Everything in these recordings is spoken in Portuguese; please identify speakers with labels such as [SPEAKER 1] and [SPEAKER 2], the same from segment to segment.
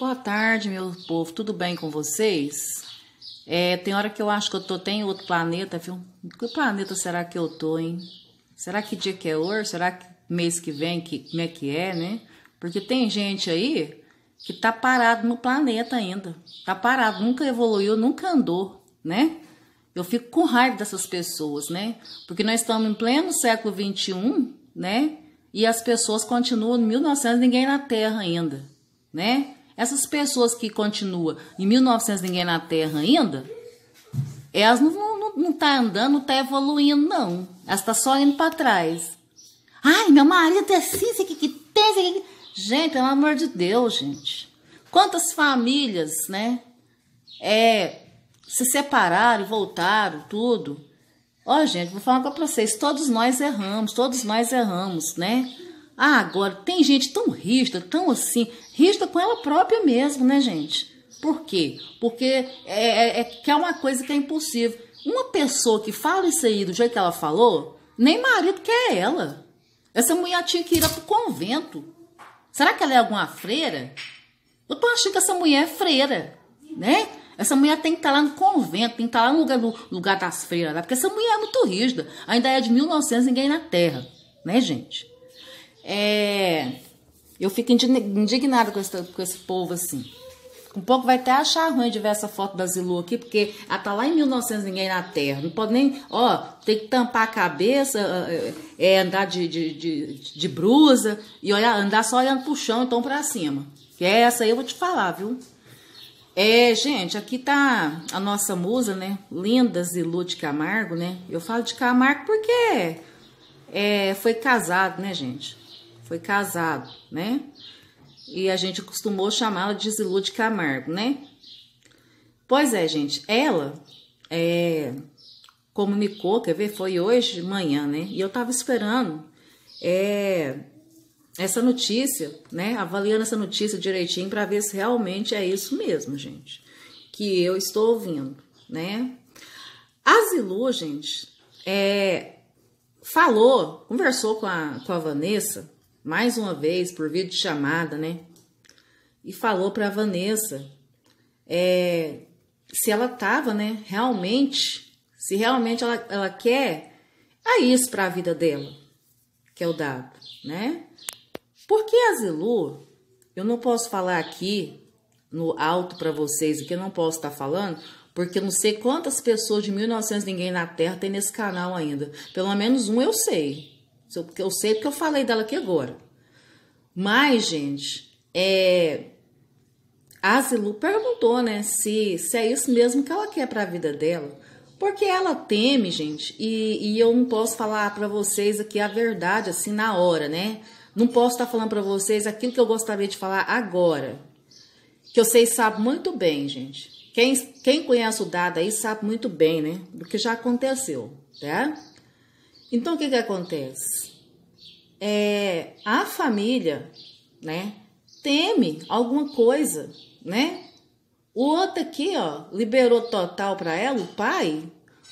[SPEAKER 1] Boa tarde, meu povo. Tudo bem com vocês? É, tem hora que eu acho que eu tô tem em outro planeta, viu? Que planeta será que eu tô, hein? Será que dia que é hoje? Será que mês que vem? Que, como é que é, né? Porque tem gente aí que tá parado no planeta ainda. Tá parado, nunca evoluiu, nunca andou, né? Eu fico com raiva dessas pessoas, né? Porque nós estamos em pleno século XXI, né? E as pessoas continuam em 1900, ninguém na Terra ainda, né? Essas pessoas que continuam em 1900 ninguém na Terra ainda, elas não estão não, não tá andando, não estão tá evoluindo, não. Elas estão tá só indo para trás. Ai, meu marido é assim, sei que, que tem, sei que... Gente, pelo amor de Deus, gente. Quantas famílias, né, é, se separaram, voltaram, tudo. Ó, gente, vou falar para vocês, todos nós erramos, todos nós erramos, né? Ah, agora tem gente tão rígida, tão assim, rígida com ela própria mesmo, né, gente? Por quê? Porque é, é, é, que é uma coisa que é impossível. Uma pessoa que fala isso aí do jeito que ela falou, nem marido quer ela. Essa mulher tinha que ir pro convento. Será que ela é alguma freira? Eu tô achando que essa mulher é freira, né? Essa mulher tem que estar tá lá no convento, tem que estar tá lá no lugar, no lugar das freiras, porque essa mulher é muito rígida. Ainda é de 1900, ninguém na terra, né, gente? É, eu fico indignada com esse, com esse povo assim. Um pouco vai até achar ruim de ver essa foto da Zilu aqui, porque ela tá lá em 1900 ninguém na Terra. Não pode nem, ó, tem que tampar a cabeça, é, é, andar de, de, de, de brusa e olhar, andar só olhando pro chão, então pra cima. Que é essa aí eu vou te falar, viu? É, gente, aqui tá a nossa musa, né? Linda Zilu de Camargo, né? Eu falo de Camargo porque é, foi casado, né, gente? foi casado, né? E a gente costumou chamá-la de de Camargo, né? Pois é, gente, ela é, comunicou, quer ver, foi hoje de manhã, né? E eu tava esperando é, essa notícia, né? Avaliando essa notícia direitinho para ver se realmente é isso mesmo, gente, que eu estou ouvindo, né? A Zilu, gente, é, falou, conversou com a, com a Vanessa mais uma vez, por vídeo chamada, né? E falou para Vanessa é, se ela tava, né, realmente, se realmente ela, ela quer é isso para a vida dela, que é o dado, né? Porque a Zilu, eu não posso falar aqui no alto para vocês, que eu não posso estar tá falando, porque eu não sei quantas pessoas de 1900 ninguém na Terra tem nesse canal ainda. Pelo menos um eu sei. Porque eu sei porque eu falei dela aqui agora. Mas, gente, é. A Zilu perguntou, né, se, se é isso mesmo que ela quer para a vida dela. Porque ela teme, gente, e, e eu não posso falar para vocês aqui a verdade, assim, na hora, né? Não posso estar tá falando para vocês aquilo que eu gostaria de falar agora. Que vocês sabem muito bem, gente. Quem, quem conhece o dado aí sabe muito bem, né? Do que já aconteceu, tá? Então o que, que acontece? É, a família, né, teme alguma coisa, né? O outro aqui, ó, liberou total para ela, o pai.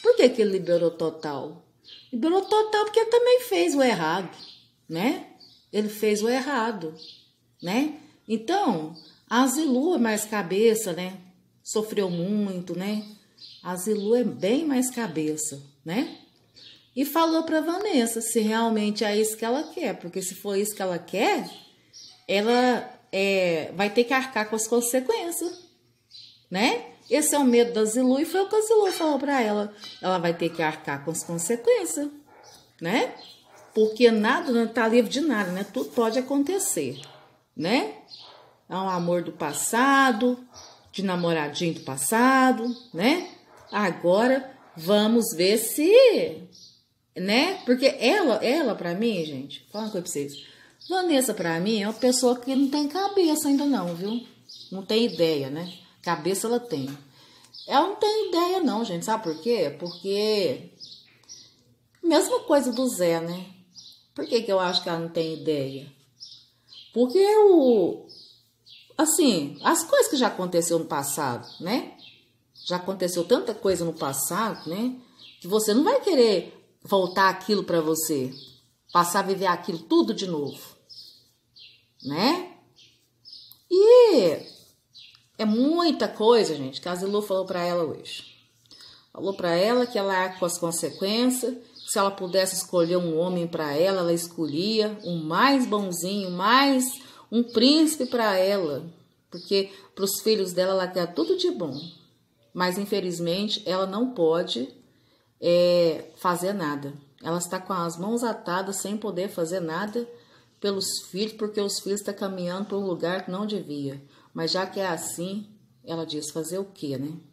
[SPEAKER 1] Por que, que ele liberou total? Liberou total porque ele também fez o errado, né? Ele fez o errado, né? Então, Zilu é mais cabeça, né? Sofreu muito, né? A Zilu é bem mais cabeça, né? e falou para Vanessa se realmente é isso que ela quer, porque se for isso que ela quer, ela é, vai ter que arcar com as consequências, né? Esse é o medo da Zilu e foi o que a Zilu falou para ela. Ela vai ter que arcar com as consequências, né? Porque nada não tá livre de nada, né? Tudo pode acontecer, né? É um amor do passado, de namoradinho do passado, né? Agora vamos ver se né? Porque ela, ela para mim, gente, fala uma coisa pra vocês. Vanessa, para mim, é uma pessoa que não tem cabeça ainda não, viu? Não tem ideia, né? Cabeça ela tem. Ela não tem ideia não, gente. Sabe por quê? Porque... Mesma coisa do Zé, né? Por que, que eu acho que ela não tem ideia? Porque o... Assim, as coisas que já aconteceu no passado, né? Já aconteceu tanta coisa no passado, né? Que você não vai querer voltar aquilo para você, passar a viver aquilo tudo de novo, né? E é muita coisa, gente, que a Zilu falou para ela hoje. Falou para ela que ela é com as consequências, se ela pudesse escolher um homem para ela, ela escolhia o mais bonzinho, mais um príncipe para ela, porque para os filhos dela ela quer tudo de bom. Mas infelizmente ela não pode é, fazer nada. Ela está com as mãos atadas, sem poder fazer nada pelos filhos, porque os filhos estão caminhando para um lugar que não devia. Mas já que é assim, ela diz: fazer o quê, né?